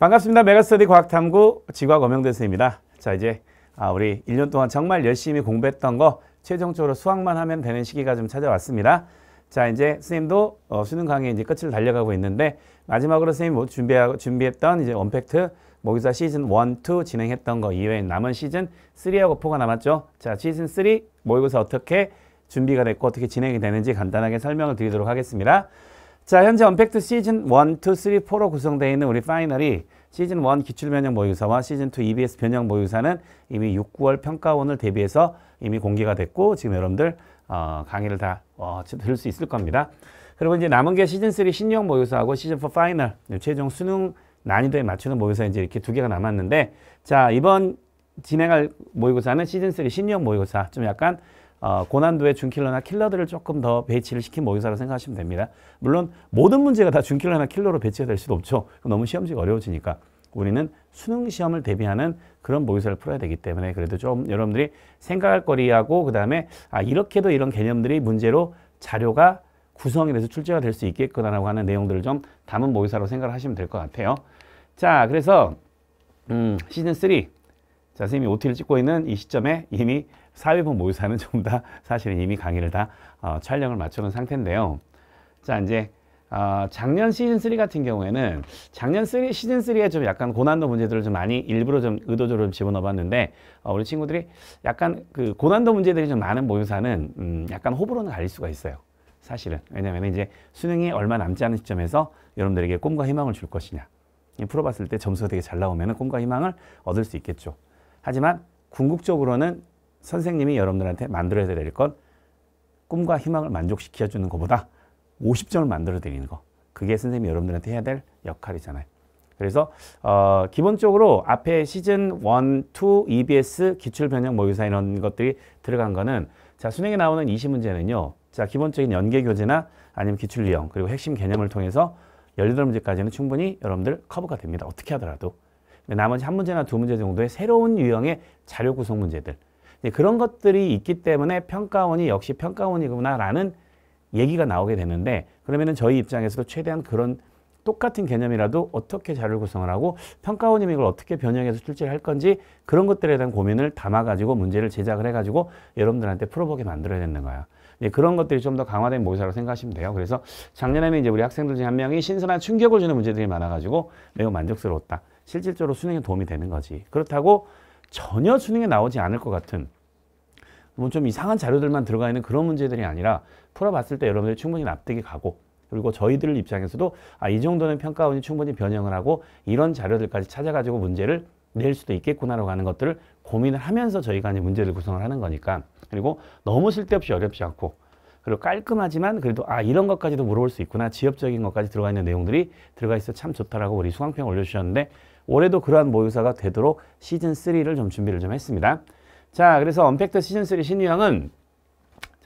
반갑습니다. 메가스터디 과학탐구 지각 엄영대수입니다. 자 이제 아, 우리 1년 동안 정말 열심히 공부했던 거 최종적으로 수학만 하면 되는 시기가 좀 찾아왔습니다. 자 이제 선생님도 어, 수능 강의 이제 끝을 달려가고 있는데 마지막으로 선생님 뭐 준비하, 고 준비했던 이제 원팩트 모의사 시즌 1, 2 진행했던 거 이외에 남은 시즌 3하고 4가 남았죠. 자 시즌 3 모의고사 어떻게 준비가 됐고 어떻게 진행이 되는지 간단하게 설명을 드리도록 하겠습니다. 자, 현재 언팩트 시즌 1, 2, 3, 4로 구성되어 있는 우리 파이널이 시즌 1 기출 변형 모의고사와 시즌 2 EBS 변형 모의고사는 이미 6, 9월 평가원을 대비해서 이미 공개가 됐고 지금 여러분들 어, 강의를 다 어, 들을 수 있을 겁니다. 그리고 이제 남은 게 시즌 3 신용 모의고사하고 시즌 4 파이널 최종 수능 난이도에 맞추는 모의고사 이제 이렇게 두 개가 남았는데 자 이번 진행할 모의고사는 시즌 3 신용 모의고사 좀 약간 어, 고난도의 준킬러나 킬러들을 조금 더 배치를 시킨 모의사라고 생각하시면 됩니다. 물론 모든 문제가 다 준킬러나 킬러로 배치가 될 수도 없죠. 너무 시험지가 어려워지니까. 우리는 수능 시험을 대비하는 그런 모의사를 풀어야 되기 때문에 그래도 좀 여러분들이 생각할 거리하고 그다음에 아 이렇게도 이런 개념들이 문제로 자료가 구성이 돼서 출제가 될 수 있겠구나라고 하는 내용들을 좀 담은 모의사로 생각을 하시면 될 것 같아요. 자, 그래서 음, 시즌 3 자, 선생님이 OT를 찍고 있는 이 시점에 이미 사회부 모의사는 좀 다 사실은 이미 강의를 다 어, 촬영을 맞춰놓은 상태인데요. 자 이제 어, 작년 시즌3 같은 경우에는 작년 3, 시즌3에 좀 약간 고난도 문제들을 좀 많이 일부러 좀 의도적으로 좀 집어넣어 봤는데 어, 우리 친구들이 약간 그 고난도 문제들이 좀 많은 모의사는 음, 약간 호불호는 갈릴 수가 있어요. 사실은 왜냐면 이제 수능이 얼마 남지 않은 시점에서 여러분들에게 꿈과 희망을 줄 것이냐 풀어봤을 때 점수가 되게 잘 나오면 꿈과 희망을 얻을 수 있겠죠. 하지만 궁극적으로는 선생님이 여러분들한테 만들어 드릴 건 꿈과 희망을 만족시켜 주는 것보다 50점을 만들어 드리는 거. 그게 선생님이 여러분들한테 해야 될 역할이잖아요. 그래서 어, 기본적으로 앞에 시즌 1, 2, EBS, 기출변형 모의사 뭐 이런 것들이 들어간 거는 자 수능에 나오는 20문제는요. 자 기본적인 연계교재나 아니면 기출유형 그리고 핵심 개념을 통해서 18문제까지는 충분히 여러분들 커버가 됩니다. 어떻게 하더라도. 나머지 한 문제나 두 문제 정도의 새로운 유형의 자료 구성 문제들 예, 그런 것들이 있기 때문에 평가원이 역시 평가원이구나라는 얘기가 나오게 되는데 그러면은 저희 입장에서도 최대한 그런 똑같은 개념이라도 어떻게 자료를 구성을 하고 평가원님이 이걸 어떻게 변형해서 출제를 할 건지 그런 것들에 대한 고민을 담아가지고 문제를 제작을 해가지고 여러분들한테 풀어보게 만들어야 되는 거야. 예, 그런 것들이 좀 더 강화된 모의사라고 생각하시면 돼요. 그래서 작년에는 이제 우리 학생들 중에 한 명이 신선한 충격을 주는 문제들이 많아가지고 매우 만족스러웠다. 실질적으로 수능에 도움이 되는 거지. 그렇다고 전혀 수능에 나오지 않을 것 같은 뭐 좀 이상한 자료들만 들어가 있는 그런 문제들이 아니라 풀어봤을 때 여러분들이 충분히 납득이 가고 그리고 저희들 입장에서도 아, 이 정도는 평가원이 충분히 변형을 하고 이런 자료들까지 찾아가지고 문제를 낼 수도 있겠구나라고 하는 것들을 고민을 하면서 저희가 이제 문제를 구성을 하는 거니까 그리고 너무 쓸데없이 어렵지 않고 그리고 깔끔하지만 그래도 아 이런 것까지도 물어볼 수 있구나 지엽적인 것까지 들어가 있는 내용들이 들어가 있어 참 좋다라고 우리 수강평 올려주셨는데 올해도 그러한 모의사가 되도록 시즌3를 좀 준비를 좀 했습니다. 자, 그래서 언팩트 시즌3 신유형은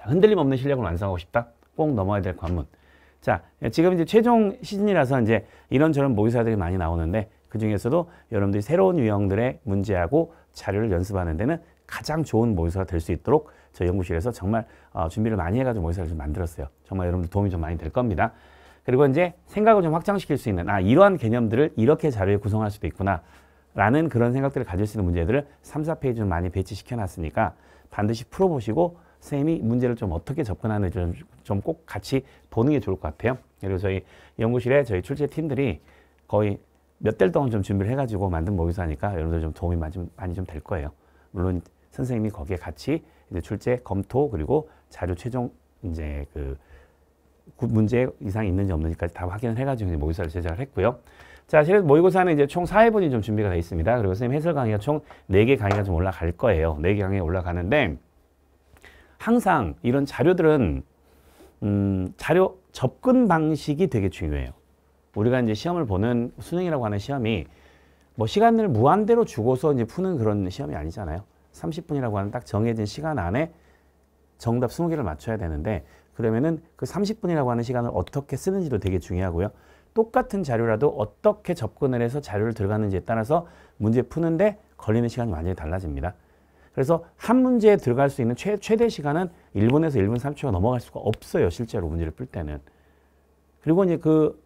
흔들림 없는 실력을 완성하고 싶다. 꼭 넘어야 될 관문. 자, 예, 지금 이제 최종 시즌이라서 이제 이런저런 모의사들이 많이 나오는데 그 중에서도 여러분들이 새로운 유형들의 문제하고 자료를 연습하는 데는 가장 좋은 모의사가 될 수 있도록 저희 연구실에서 정말 어, 준비를 많이 해가지고 모의사를 좀 만들었어요. 정말 여러분들 도움이 좀 많이 될 겁니다. 그리고 이제 생각을 좀 확장시킬 수 있는 아 이러한 개념들을 이렇게 자료에 구성할 수도 있구나 라는 그런 생각들을 가질 수 있는 문제들을 3, 4페이지 좀 많이 배치시켜 놨으니까 반드시 풀어보시고 선생님이 문제를 좀 어떻게 접근하는지 좀 꼭 같이 보는 게 좋을 것 같아요. 그리고 저희 연구실에 저희 출제팀들이 거의 몇 달 동안 좀 준비를 해가지고 만든 모의사니까 여러분들 좀 도움이 많이 좀 될 거예요. 물론 선생님이 거기에 같이 이제 출제 검토 그리고 자료 최종 이제 그 문제 이상이 있는지 없는지까지 다 확인을 해가지고 이제 모의고사를 제작을 했고요. 자, 실은 모의고사는 이제 총 4회분이 좀 준비가 되어 있습니다. 그리고 선생님 해설 강의가 총 4개 강의가 좀 올라갈 거예요. 4개 강의 올라가는데 항상 이런 자료들은 음, 자료 접근 방식이 되게 중요해요. 우리가 이제 시험을 보는 수능이라고 하는 시험이 뭐 시간을 무한대로 주고서 이제 푸는 그런 시험이 아니잖아요. 30분이라고 하는 딱 정해진 시간 안에 정답 20개를 맞춰야 되는데 그러면은 그 30분이라고 하는 시간을 어떻게 쓰는지도 되게 중요하고요. 똑같은 자료라도 어떻게 접근을 해서 자료를 들어가는지에 따라서 문제 푸는데 걸리는 시간이 완전히 달라집니다. 그래서 한 문제에 들어갈 수 있는 최, 최대 시간은 1분에서 1분 3초가 넘어갈 수가 없어요. 실제로 문제를 풀 때는. 그리고 이제 그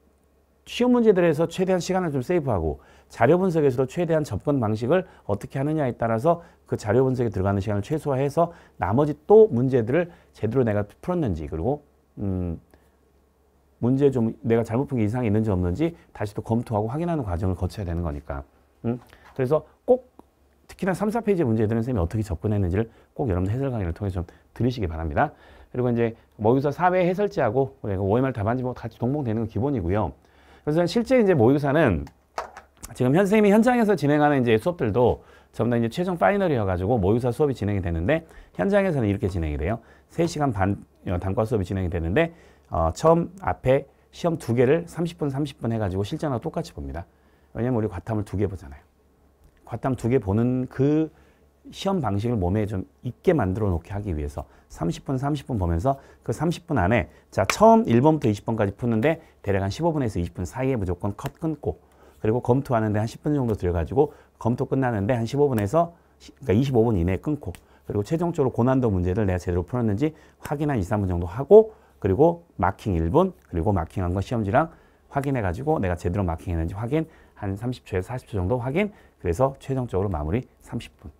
시험 문제들에서 최대한 시간을 좀 세이브하고 자료 분석에서도 최대한 접근 방식을 어떻게 하느냐에 따라서 그 자료 분석에 들어가는 시간을 최소화해서 나머지 또 문제들을 제대로 내가 풀었는지 그리고 음 문제 좀 내가 잘못 푼 게 이상이 있는지 없는지 다시 또 검토하고 확인하는 과정을 거쳐야 되는 거니까 음? 그래서 꼭 특히나 3, 4페이지 문제들은 선생님이 어떻게 접근했는지를 꼭 여러분들 해설 강의를 통해서 좀 들으시기 바랍니다. 그리고 이제 먹이서 사회 해설지하고 우리가 OMR 답안지 뭐 같이 동봉되는 건 기본이고요. 그래서 실제 이제 모의고사는 지금 현 선생님이 현장에서 진행하는 이제 수업들도 전부 다 이제 최종 파이널이어가지고 모의고사 수업이 진행이 되는데 현장에서는 이렇게 진행이 돼요. 세시간반 어, 단과 수업이 진행이 되는데 어, 처음 앞에 시험 두 개를 30분 30분 해가지고 실전하고 똑같이 봅니다. 왜냐면 우리 과탐을 두 개 보잖아요. 과탐 두 개 보는 그 시험 방식을 몸에 좀 있게 만들어 놓게 하기 위해서 30분, 30분 보면서 그 30분 안에 자 처음 1번부터 20번까지 푸는데 대략 한 15분에서 20분 사이에 무조건 컷 끊고 그리고 검토하는데 한 10분 정도 들여가지고 검토 끝나는데 한 15분에서 그러니까 25분 이내에 끊고 그리고 최종적으로 고난도 문제를 내가 제대로 풀었는지 확인 한 2, 3분 정도 하고 그리고 마킹 1분 그리고 마킹한 거 시험지랑 확인해가지고 내가 제대로 마킹했는지 확인 한 30초에서 40초 정도 확인 그래서 최종적으로 마무리 30분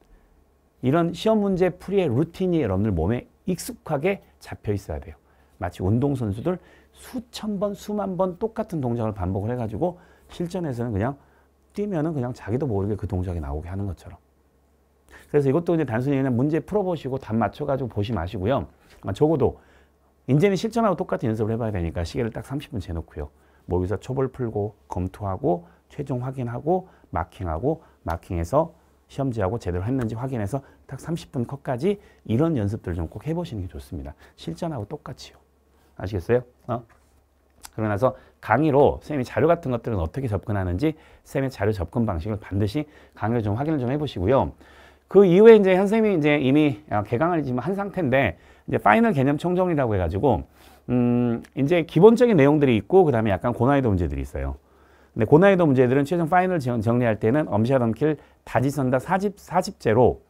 이런 시험 문제 풀이의 루틴이 여러분들 몸에 익숙하게 잡혀 있어야 돼요. 마치 운동선수들 수천 번, 수만 번 똑같은 동작을 반복을 해가지고 실전에서는 그냥 뛰면은 그냥 자기도 모르게 그 동작이 나오게 하는 것처럼. 그래서 이것도 이제 단순히 그냥 문제 풀어보시고 답 맞춰가지고 보시 마시고요. 아, 적어도 이제는 실전하고 똑같은 연습을 해봐야 되니까 시계를 딱 30분 재놓고요. 모의사 뭐 초벌 풀고 검토하고 최종 확인하고 마킹하고 마킹해서 시험지하고 제대로 했는지 확인해서 딱 30분 컷까지 이런 연습들 좀꼭 해보시는 게 좋습니다. 실전하고 똑같이요. 아시겠어요? 어? 그러나서 고 강의로 선생님이 자료 같은 것들은 어떻게 접근하는지 선생님의 자료 접근 방식을 반드시 강의를 좀 확인을 좀 해보시고요. 그 이후에 이제 현님이 이제 이미 아, 개강을 지금 한 상태인데 이제 파이널 개념 총정리라고 해가지고 음 이제 기본적인 내용들이 있고 그 다음에 약간 고난이도 문제들이 있어요. 근데 고난이도 그 문제들은 최종 파이널 정리할 때는 엄샤던킬 다지선다 사집사집제로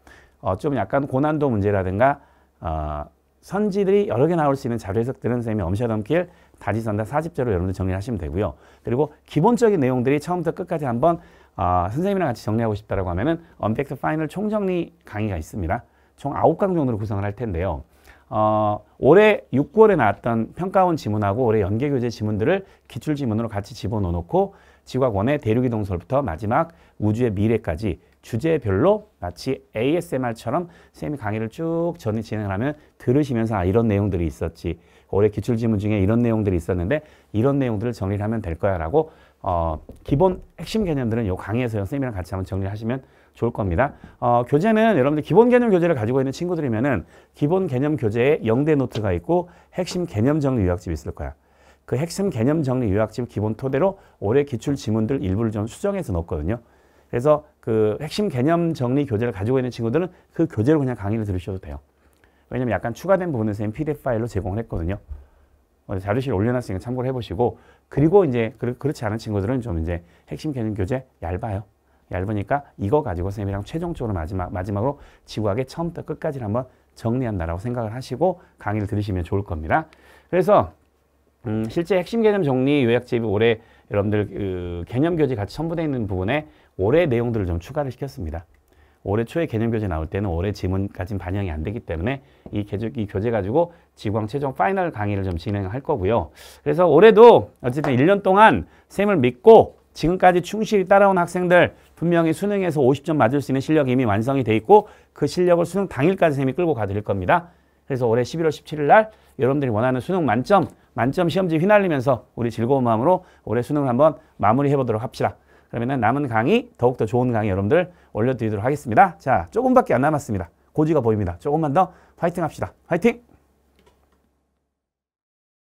어, 좀 약간 고난도 문제라든가 어, 선지들이 여러 개 나올 수 있는 자료 해석들은 선생님이 엄샤던킬 다지선다 사집제로 여러분들 정리하시면 되고요. 그리고 기본적인 내용들이 처음부터 끝까지 한번 어, 선생님이랑 같이 정리하고 싶다라고 하면은 언백트 파이널 총정리 강의가 있습니다. 총 아홉 강 정도로 구성을 할 텐데요. 어, 올해 6월에 나왔던 평가원 지문하고 올해 연계교재 지문들을 기출지문으로 같이 집어넣어놓고 지구학원의 대륙이동설부터 마지막 우주의 미래까지 주제별로 마치 ASMR처럼 쌤이 강의를 쭉 전이 진행을 하면 들으시면서 아 이런 내용들이 있었지 올해 기출지문 중에 이런 내용들이 있었는데 이런 내용들을 정리를 하면 될 거야 라고 어, 기본 핵심 개념들은 요 강의에서 선생님이랑 같이 한번 정리를 하시면 좋을 겁니다. 어, 교재는 여러분들 기본 개념 교재를 가지고 있는 친구들이면은 기본 개념 교재에 영대 노트가 있고 핵심 개념 정리 요약집이 있을 거야. 그 핵심 개념 정리 요약집 기본 토대로 올해 기출 지문들 일부를 좀 수정해서 넣었거든요. 그래서 그 핵심 개념 정리 교재를 가지고 있는 친구들은 그 교재로 그냥 강의를 들으셔도 돼요. 왜냐면 약간 추가된 부분에서생님 PDF 파일로 제공을 했거든요. 어, 자료실 올려놨으니까 참고를 해보시고 그리고 이제 그렇지 않은 친구들은 좀 이제 핵심 개념 교재 얇아요. 얇으니까 이거 가지고 선생님이랑 최종적으로 마지막, 마지막으로 지구학의 처음부터 끝까지 한번 정리한다라고 생각을 하시고 강의를 들으시면 좋을 겁니다. 그래서 음, 실제 핵심 개념 정리 요약집이 올해 여러분들 그 개념 교재 같이 첨부되어 있는 부분에 올해 내용들을 좀 추가를 시켰습니다. 올해 초에 개념 교재 나올 때는 올해 지문까지는 반영이 안 되기 때문에 이, 개조, 이 교재 가지고 지구왕 최종 파이널 강의를 좀 진행할 거고요. 그래서 올해도 어쨌든 1년 동안 쌤을 믿고 지금까지 충실히 따라온 학생들 분명히 수능에서 50점 맞을 수 있는 실력 이미 완성이 돼 있고 그 실력을 수능 당일까지 쌤이 끌고 가드릴 겁니다. 그래서 올해 11월 17일 날 여러분들이 원하는 수능 만점, 만점 시험지 휘날리면서 우리 즐거운 마음으로 올해 수능을 한번 마무리해 보도록 합시다. 그러면 남은 강의 더욱더 좋은 강의 여러분들 올려드리도록 하겠습니다. 자, 조금밖에 안 남았습니다. 고지가 보입니다. 조금만 더 파이팅 합시다. 파이팅!